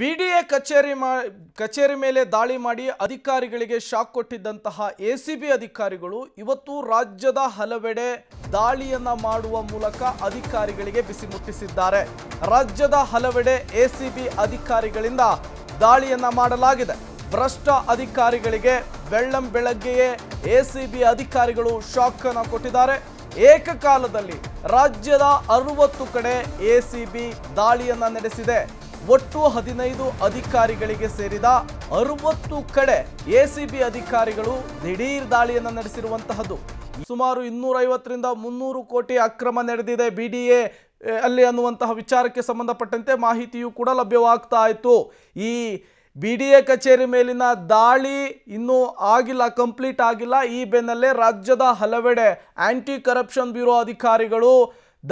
B ಕಚೇರಿ ಮಾ ಕಚೇರಿ ಮೇಲೆ ದಾಳಿ ಮಾಡಿ ಅಧಿಕಾರಿಗಳಿಗೆ ಶಾಕ್ ಕೊಟ್ಟಿದ್ದಂತಹ ಎ ಸಿ ಬಿ ಅಧಿಕಾರಿಗಳು ಇವತ್ತು ರಾಜ್ಯದ ಹಲವೆಡೆ ದಾಳಿಯನ್ನ ಮಾಡುವ ಮೂಲಕ ಅಧಿಕಾರಿಗಳಿಗೆ ಬಿಸಿ ಮುಟ್ಟಿಸಿದ್ದಾರೆ ರಾಜ್ಯದ ಹಲವೆಡೆ ಎ ಸಿ ಬಿ ಅಧಿಕಾರಿಗಳಿಂದ ದಾಳಿಯನ್ನ ಮಾಡಲಾಗಿದೆ ಭ್ರಷ್ಟ ಅಧಿಕಾರಿಗಳಿಗೆ ಬೆಳ್ಳಂ ಬೆಳಗ್ಗೆಯೇ ಎ ಸಿ ಬಿ ಅಧಿಕಾರಿಗಳು ಶಾಕ್ ಅನ್ನು ಕೊಟ್ಟಿದ್ದಾರೆ ಏಕಕಾಲದಲ್ಲಿ ರಾಜ್ಯದ ಅರವತ್ತು ಕಡೆ ಎ ಸಿ ಬಿ ದಾಳಿಯನ್ನ ನಡೆಸಿದೆ ಒಟ್ಟು ಹದಿನೈದು ಅಧಿಕಾರಿಗಳಿಗೆ ಸೇರಿದ ಅರವತ್ತು ಕಡೆ ಎಸಿಬಿ ಅಧಿಕಾರಿಗಳು ದಿಢೀರ್ ದಾಳಿಯನ್ನು ನಡೆಸಿರುವಂತಹದ್ದು ಸುಮಾರು ಇನ್ನೂರೈವತ್ತರಿಂದ ಮುನ್ನೂರು ಕೋಟಿ ಅಕ್ರಮ ನಡೆದಿದೆ ಬಿ ಡಿ ಎ ಅಲ್ಲಿ ಅನ್ನುವಂತಹ ವಿಚಾರಕ್ಕೆ ಸಂಬಂಧಪಟ್ಟಂತೆ ಮಾಹಿತಿಯೂ ಕೂಡ ಲಭ್ಯವಾಗ್ತಾ ಇತ್ತು ಈ ಬಿ ಡಿ ಎ ಕಚೇರಿ ಮೇಲಿನ ದಾಳಿ ಇನ್ನೂ ಆಗಿಲ್ಲ ಕಂಪ್ಲೀಟ್ ಆಗಿಲ್ಲ ಈ ಬೆನ್ನಲ್ಲೇ ರಾಜ್ಯದ ಹಲವೆಡೆ ಆ್ಯಂಟಿ ಕರಪ್ಷನ್ ಬ್ಯೂರೋ ಅಧಿಕಾರಿಗಳು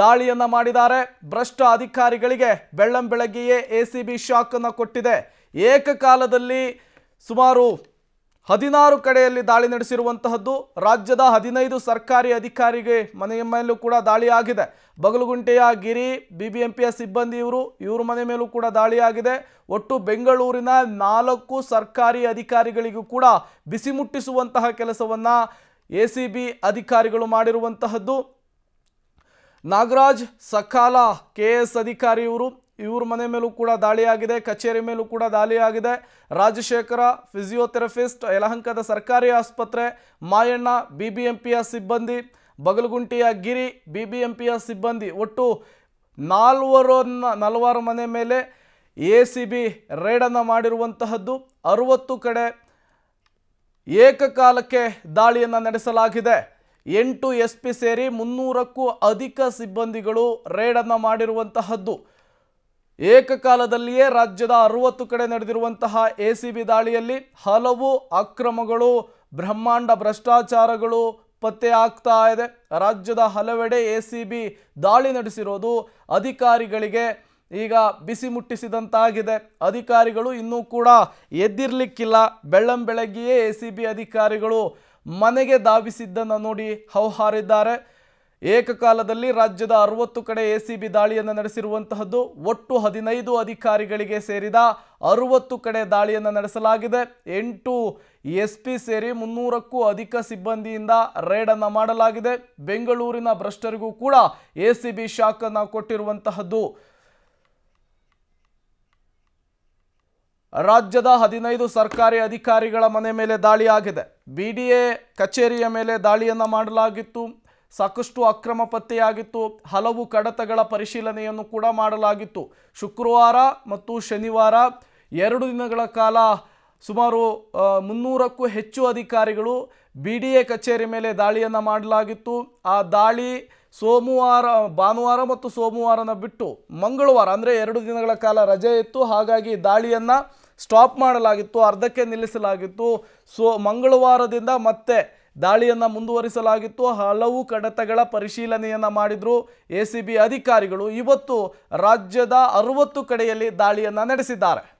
ದಾಳಿಯನ್ನ ಮಾಡಿದ್ದಾರೆ ಭ್ರಷ್ಟ ಅಧಿಕಾರಿಗಳಿಗೆ ಬೆಳ್ಳಂ ಬೆಳಗ್ಗೆಯೇ ಎ ಸಿ ಬಿ ಶಾಕನ್ನು ಕೊಟ್ಟಿದೆ ಏಕಕಾಲದಲ್ಲಿ ಸುಮಾರು ಹದಿನಾರು ಕಡೆಯಲ್ಲಿ ದಾಳಿ ನಡೆಸಿರುವಂತಹದ್ದು ರಾಜ್ಯದ ಹದಿನೈದು ಸರ್ಕಾರಿ ಅಧಿಕಾರಿಗೆ ಮನೆಯ ಮೇಲೂ ಕೂಡ ದಾಳಿ ಆಗಿದೆ ಬಗಲಗುಂಟೆಯ ಗಿರಿ ಬಿ ಬಿ ಎಂ ಪಿಯ ಸಿಬ್ಬಂದಿ ಇವರು ಇವ್ರ ಮನೆ ಮೇಲೂ ಕೂಡ ದಾಳಿಯಾಗಿದೆ ಒಟ್ಟು ಬೆಂಗಳೂರಿನ ನಾಲ್ಕು ಸರ್ಕಾರಿ ಅಧಿಕಾರಿಗಳಿಗೂ ಕೂಡ ಬಿಸಿ ಮುಟ್ಟಿಸುವಂತಹ ಕೆಲಸವನ್ನು ಎ ಸಿ ಬಿ ಅಧಿಕಾರಿಗಳು ಮಾಡಿರುವಂತಹದ್ದು ನಾಗರಾಜ್ ಸಕಾಲ ಕೆ ಎಸ್ ಅಧಿಕಾರಿ ಇವರು ಇವ್ರ ಮನೆ ಮೇಲೂ ಕೂಡ ದಾಳಿಯಾಗಿದೆ ಕಚೇರಿ ಮೇಲೂ ಕೂಡ ದಾಳಿಯಾಗಿದೆ ರಾಜಶೇಖರ ಫಿಸಿಯೋಥೆರಪಿಸ್ಟ್ ಯಲಹಂಕದ ಸರ್ಕಾರಿ ಆಸ್ಪತ್ರೆ ಮಾಯಣ್ಣ ಬಿ ಬಿ ಎಂ ಪಿಯ ಸಿಬ್ಬಂದಿ ಬಗಲಗುಂಟಿಯ ಗಿರಿ ಬಿ ಬಿ ಎಂ ಪಿಯ ಸಿಬ್ಬಂದಿ ಒಟ್ಟು ನಾಲ್ವರನ್ನ ನಲವಾರು ಮನೆ ಮೇಲೆ ಎ ಸಿ ಬಿ ರೇಡನ್ನು ಮಾಡಿರುವಂತಹದ್ದು ಅರುವತ್ತು ಕಡೆ ಏಕಕಾಲಕ್ಕೆ ದಾಳಿಯನ್ನು ನಡೆಸಲಾಗಿದೆ ಎಂಟು ಎಸ್ ಪಿ ಸೇರಿ ಮುನ್ನೂರಕ್ಕೂ ಅಧಿಕ ಸಿಬ್ಬಂದಿಗಳು ರೇಡನ್ನು ಮಾಡಿರುವಂತಹದ್ದು ಏಕಕಾಲದಲ್ಲಿಯೇ ರಾಜ್ಯದ ಅರುವತ್ತು ಕಡೆ ನಡೆದಿರುವಂತಹ ಎ ಸಿ ಬಿ ದಾಳಿಯಲ್ಲಿ ಹಲವು ಅಕ್ರಮಗಳು ಬ್ರಹ್ಮಾಂಡ ಭ್ರಷ್ಟಾಚಾರಗಳು ಪತ್ತೆ ಆಗ್ತಾ ಇದೆ ರಾಜ್ಯದ ಹಲವೆಡೆ ಎ ಸಿ ಬಿ ದಾಳಿ ನಡೆಸಿರೋದು ಅಧಿಕಾರಿಗಳಿಗೆ ಈಗ ಬಿಸಿ ಮುಟ್ಟಿಸಿದಂತಾಗಿದೆ ಅಧಿಕಾರಿಗಳು ಇನ್ನೂ ಕೂಡ ಎದ್ದಿರಲಿಕ್ಕಿಲ್ಲ ಬೆಳ್ಳಂ ಬೆಳಗ್ಗೆಯೇ ಎ ಸಿ ಬಿ ಅಧಿಕಾರಿಗಳು ಮನೆಗೆ ಧಾವಿಸಿದ್ದನ್ನು ನೋಡಿ ಹೌಹಾರಿದ್ದಾರೆ ಏಕಕಾಲದಲ್ಲಿ ರಾಜ್ಯದ ಅರವತ್ತು ಕಡೆ ಎ ಸಿ ಬಿ ದಾಳಿಯನ್ನು ನಡೆಸಿರುವಂತಹದ್ದು ಒಟ್ಟು ಹದಿನೈದು ಅಧಿಕಾರಿಗಳಿಗೆ ಸೇರಿದ ಅರುವತ್ತು ಕಡೆ ದಾಳಿಯನ್ನು ನಡೆಸಲಾಗಿದೆ ಎಂಟು ಎಸ್ ಪಿ ಸೇರಿ ಮುನ್ನೂರಕ್ಕೂ ಅಧಿಕ ಸಿಬ್ಬಂದಿಯಿಂದ ರೇಡನ್ನು ಮಾಡಲಾಗಿದೆ ಬೆಂಗಳೂರಿನ ಭ್ರಷ್ಟರಿಗೂ ಕೂಡ ಎ ಸಿ ಬಿ ಶಾಖನ್ನು ಕೊಟ್ಟಿರುವಂತಹದ್ದು ರಾಜ್ಯದ ಹದಿನೈದು ಸರ್ಕಾರಿ ಅಧಿಕಾರಿಗಳ ಮನೆ ಮೇಲೆ ದಾಳಿ ಆಗಿದೆ ಬಿ ಡಿ ಎ ಕಚೇರಿಯ ಮೇಲೆ ದಾಳಿಯನ್ನು ಮಾಡಲಾಗಿತ್ತು ಸಾಕಷ್ಟು ಅಕ್ರಮ ಪತ್ತೆಯಾಗಿತ್ತು ಹಲವು ಕಡತಗಳ ಪರಿಶೀಲನೆಯನ್ನು ಕೂಡ ಮಾಡಲಾಗಿತ್ತು ಶುಕ್ರವಾರ ಮತ್ತು ಶನಿವಾರ ಎರಡು ದಿನಗಳ ಕಾಲ ಸುಮಾರು ಮುನ್ನೂರಕ್ಕೂ ಹೆಚ್ಚು ಅಧಿಕಾರಿಗಳು ಬಿ ಡಿ ಎ ಕಚೇರಿ ಮೇಲೆ ದಾಳಿಯನ್ನು ಮಾಡಲಾಗಿತ್ತು ಆ ದಾಳಿ ಸೋಮವಾರ ಭಾನುವಾರ ಮತ್ತು ಸೋಮವಾರನ ಬಿಟ್ಟು ಮಂಗಳವಾರ ಅಂದರೆ ಎರಡು ದಿನಗಳ ಕಾಲ ರಜೆ ಇತ್ತು ಹಾಗಾಗಿ ದಾಳಿಯನ್ನು ಸ್ಟಾಪ್ ಮಾಡಲಾಗಿತ್ತು ಅರ್ಧಕ್ಕೆ ನಿಲ್ಲಿಸಲಾಗಿತ್ತು ಸೊ ಮಂಗಳವಾರದಿಂದ ಮತ್ತೆ ದಾಳಿಯನ್ನು ಮುಂದುವರಿಸಲಾಗಿತ್ತು ಹಲವು ಕಡತಗಳ ಪರಿಶೀಲನೆಯನ್ನು ಮಾಡಿದರು ಎ ಸಿ ಬಿ ಅಧಿಕಾರಿಗಳು ಇವತ್ತು ರಾಜ್ಯದ ಅರುವತ್ತು ಕಡೆಯಲ್ಲಿ ದಾಳಿಯನ್ನು ನಡೆಸಿದ್ದಾರೆ